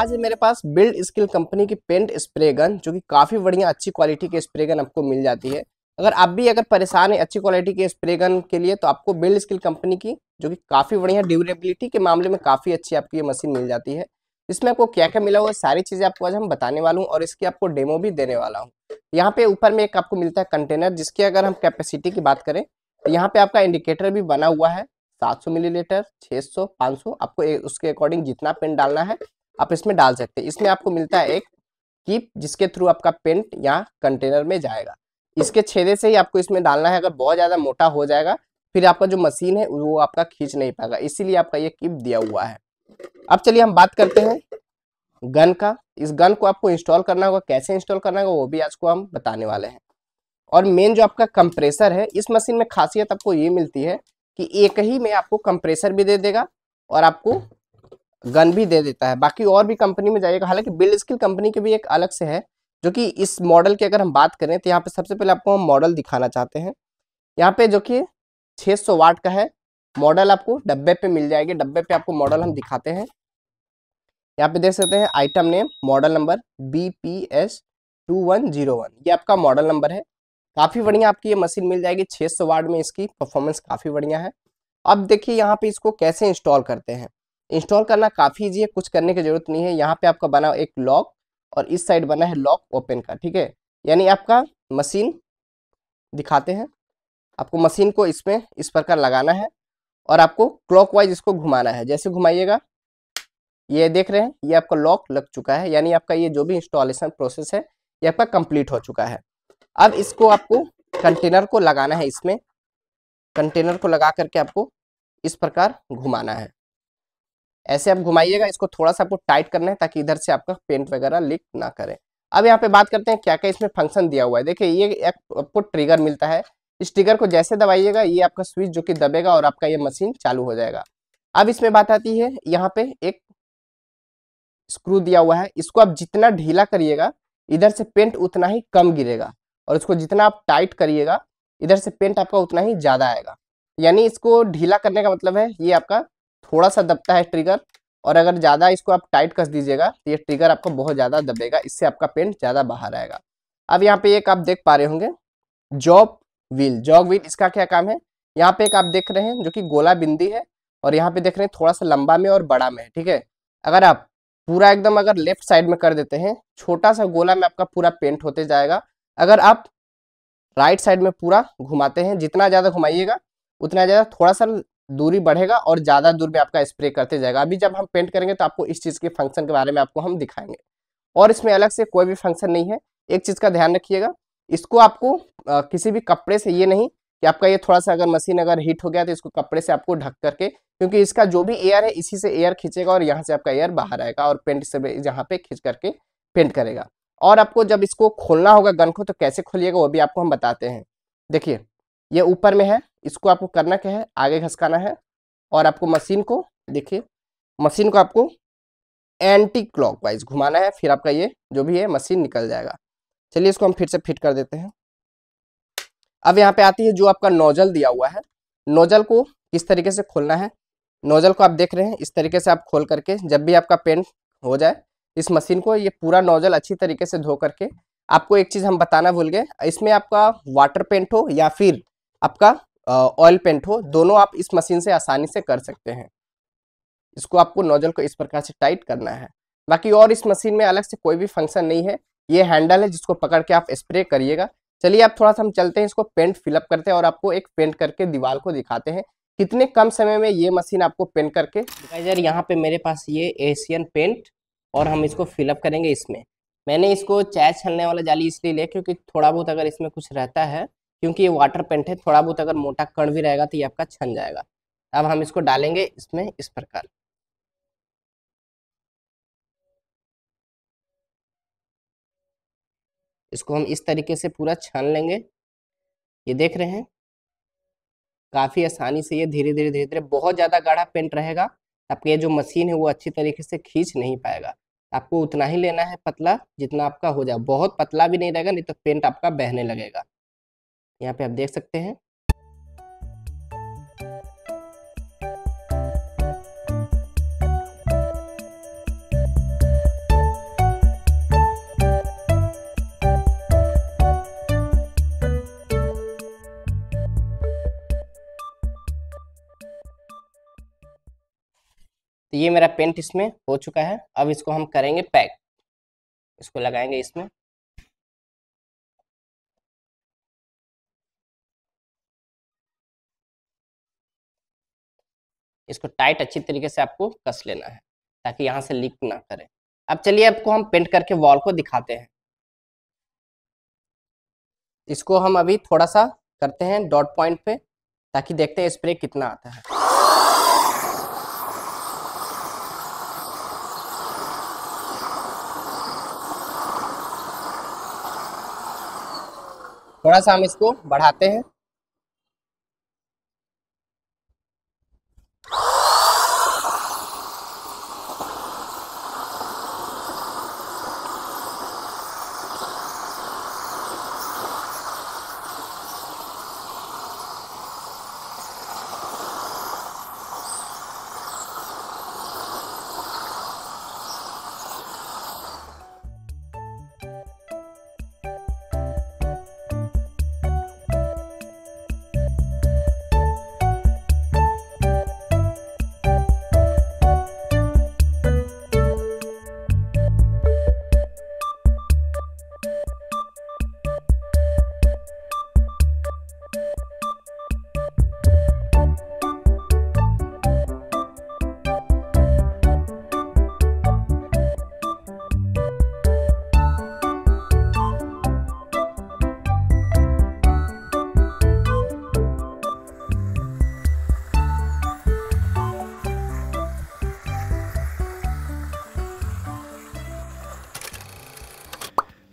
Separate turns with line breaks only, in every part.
आज मेरे पास बिल्ड स्किल कंपनी की पेंट स्प्रे गन जो कि काफ़ी बढ़िया अच्छी क्वालिटी के स्प्रे गन आपको मिल जाती है अगर आप भी अगर परेशान है अच्छी क्वालिटी के स्प्रे गन के लिए तो आपको बिल्ड स्किल कंपनी की जो कि काफ़ी बढ़िया ड्यूरेबिलिटी के मामले में काफ़ी अच्छी आपकी ये मशीन मिल जाती है इसमें आपको क्या क्या मिला हुआ सारी चीज़ें आपको आज हम बताने वाला हूँ और इसकी आपको डेमो भी देने वाला हूँ यहाँ पे ऊपर में एक आपको मिलता है कंटेनर जिसकी अगर हम कैपेसिटी की बात करें तो यहाँ पे आपका इंडिकेटर भी बना हुआ है 700 मिलीलीटर 600 500 आपको ए, उसके अकॉर्डिंग जितना पेंट डालना है आप इसमें डाल सकते हैं इसमें आपको मिलता है एक कीप जिसके थ्रू आपका पेंट या कंटेनर में जाएगा इसके छेदे से ही आपको इसमें डालना है अगर बहुत ज़्यादा मोटा हो जाएगा फिर आपका जो मशीन है वो आपका खींच नहीं पाएगा इसीलिए आपका ये किप दिया हुआ है अब चलिए हम बात करते हैं गन का इस गन को आपको इंस्टॉल करना होगा कैसे इंस्टॉल करना होगा वो भी आज को हम बताने वाले हैं और मेन जो आपका कंप्रेसर है इस मशीन में खासियत आपको ये मिलती है कि एक ही में आपको कंप्रेसर भी दे देगा और आपको गन भी दे देता है बाकी और भी कंपनी में जाइएगा हालांकि बिल्ड स्किल कंपनी के भी एक अलग से है जो कि इस मॉडल की अगर हम बात करें तो यहाँ पे सबसे पहले आपको हम मॉडल दिखाना चाहते हैं यहाँ पे जो कि 600 वाट का है मॉडल आपको डब्बे पे मिल जाएगी डब्बे पे आपको मॉडल हम दिखाते हैं यहाँ पे देख सकते हैं item name model number B P S two one zero one ये आपका मॉडल नंबर है काफ़ी बढ़िया आपकी ये मशीन मिल जाएगी 600 वाट में इसकी परफॉर्मेंस काफ़ी बढ़िया है अब देखिए यहाँ पे इसको कैसे इंस्टॉल करते हैं इंस्टॉल करना काफ़ी ईजी है कुछ करने की जरूरत नहीं है यहाँ पे आपका बना एक लॉक और इस साइड बना है लॉक ओपन का ठीक है यानी आपका मशीन दिखाते हैं आपको मशीन को इसमें इस प्रकार लगाना है और आपको क्लॉक इसको घुमाना है जैसे घुमाइएगा ये देख रहे हैं ये आपका लॉक लग चुका है यानी आपका ये जो भी इंस्टॉलेशन प्रोसेस है ये आपका कंप्लीट हो चुका है अब इसको आपको कंटेनर को लगाना है इसमें कंटेनर को लगा करके आपको इस प्रकार घुमाना है ऐसे आप घुमाइएगा इसको थोड़ा सा आपको टाइट करना है ताकि इधर से आपका पेंट वगैरह लीक ना करे अब यहाँ पे बात करते हैं क्या क्या इसमें फंक्शन दिया हुआ है देखिए ये एक आपको ट्रिगर मिलता है इस ट्रिगर को जैसे दबाइएगा ये आपका स्विच जो कि दबेगा और आपका ये मशीन चालू हो जाएगा अब इसमें बात आती है यहाँ पे एक स्क्रू दिया हुआ है इसको आप जितना ढीला करिएगा इधर से पेंट उतना ही कम गिरेगा और इसको जितना आप टाइट करिएगा इधर से पेंट आपका उतना ही ज़्यादा आएगा यानी इसको ढीला करने का मतलब है ये आपका थोड़ा सा दबता है ट्रिगर और अगर ज़्यादा इसको आप टाइट कस दीजिएगा तो ये ट्रिगर आपको बहुत ज़्यादा दबेगा इससे आपका पेंट ज़्यादा बाहर आएगा अब यहाँ पे एक आप देख पा रहे होंगे जॉब व्हील जॉग व्हील इसका क्या काम है यहाँ पे एक आप देख रहे हैं जो कि गोला बिंदी है और यहाँ पे देख रहे हैं थोड़ा सा लंबा में और बड़ा में है ठीक है अगर आप पूरा एकदम अगर लेफ्ट साइड में कर देते हैं छोटा सा गोला में आपका पूरा पेंट होते जाएगा अगर आप राइट साइड में पूरा घुमाते हैं जितना ज़्यादा घुमाइएगा उतना ज़्यादा थोड़ा सा दूरी बढ़ेगा और ज़्यादा दूर में आपका स्प्रे करते जाएगा अभी जब हम पेंट करेंगे तो आपको इस चीज़ के फंक्शन के बारे में आपको हम दिखाएंगे और इसमें अलग से कोई भी फंक्शन नहीं है एक चीज़ का ध्यान रखिएगा इसको आपको आ, किसी भी कपड़े से ये नहीं कि आपका ये थोड़ा सा अगर मशीन अगर हीट हो गया तो इसको कपड़े से आपको ढक करके क्योंकि इसका जो भी एयर है इसी से एयर खींचेगा और यहाँ से आपका एयर बाहर आएगा और पेंट से यहाँ पे खींच करके पेंट करेगा और आपको जब इसको खोलना होगा गन को तो कैसे खोलिएगा वो भी आपको हम बताते हैं देखिए ये ऊपर में है इसको आपको करना क्या है आगे घसकाना है और आपको मशीन को देखिए मशीन को आपको एंटी क्लॉक वाइज घुमाना है फिर आपका ये जो भी है मशीन निकल जाएगा चलिए इसको हम फिर से फिट कर देते हैं अब यहाँ पे आती है जो आपका नोजल दिया हुआ है नोजल को किस तरीके से खोलना है नोजल को आप देख रहे हैं इस तरीके से आप खोल करके जब भी आपका पेंट हो जाए इस मशीन को ये पूरा नोजल अच्छी तरीके से धो करके आपको एक चीज़ हम बताना भूल गए इसमें आपका वाटर पेंट हो या फिर आपका ऑयल पेंट हो हाँ। दोनों आप इस मशीन से आसानी से कर सकते हैं इसको आपको नोजल को इस प्रकार से टाइट करना है बाकी और इस मशीन में अलग से कोई भी फंक्शन नहीं है ये हैंडल है जिसको पकड़ के आप स्प्रे करिएगा चलिए आप थोड़ा सा हम चलते हैं इसको पेंट फिलअप करते हैं और आपको एक पेंट करके दीवार को दिखाते हैं कितने कम समय में ये मशीन आपको पेंट करके गाइजर यहाँ पे मेरे पास ये एशियन पेंट और हम इसको फिलअप करेंगे इसमें मैंने इसको चाय छलने वाला जाली इसलिए लिया क्योंकि थोड़ा बहुत अगर इसमें कुछ रहता है क्योंकि ये वाटर पेंट है थोड़ा बहुत अगर मोटा कण भी रहेगा तो ये आपका छन जाएगा अब हम इसको डालेंगे इसमें इस प्रकार इसको हम इस तरीके से पूरा छान लेंगे ये देख रहे हैं काफ़ी आसानी से ये धीरे धीरे धीरे धीरे बहुत ज़्यादा गाढ़ा पेंट रहेगा आपके जो मशीन है वो अच्छी तरीके से खींच नहीं पाएगा आपको उतना ही लेना है पतला जितना आपका हो जाए बहुत पतला भी नहीं रहेगा नहीं तो पेंट आपका बहने लगेगा यहाँ पे आप देख सकते हैं तो ये मेरा पेंट इसमें हो चुका है अब इसको हम करेंगे पैक इसको लगाएंगे इसमें इसको टाइट अच्छी तरीके से आपको कस लेना है ताकि यहाँ से लीक ना करे अब चलिए आपको हम पेंट करके वॉल को दिखाते हैं इसको हम अभी थोड़ा सा करते हैं डॉट पॉइंट पे ताकि देखते हैं स्प्रे कितना आता है थोड़ा सा हम इसको बढ़ाते हैं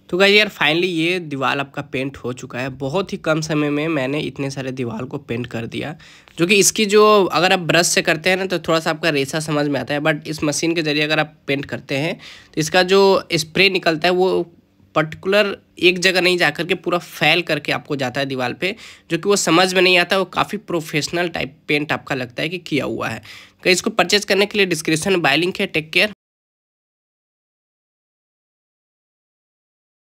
तो गाइज यार फाइनली ये दीवार आपका पेंट हो चुका है बहुत ही कम समय में मैंने इतने सारे दीवार को पेंट कर दिया जो कि इसकी जो अगर आप ब्रश से करते हैं ना तो थोड़ा सा आपका रेसा समझ में आता है बट इस मशीन के ज़रिए अगर आप पेंट करते हैं तो इसका जो स्प्रे निकलता है वो पर्टिकुलर एक जगह नहीं जा करके पूरा फैल करके आपको जाता है दीवार पे जो कि वो समझ में नहीं आता वो काफ़ी प्रोफेशनल टाइप पेंट आपका लगता है कि किया हुआ है कहीं इसको परचेज करने के लिए डिस्क्रिप्शन बाय लिंक है टेक केयर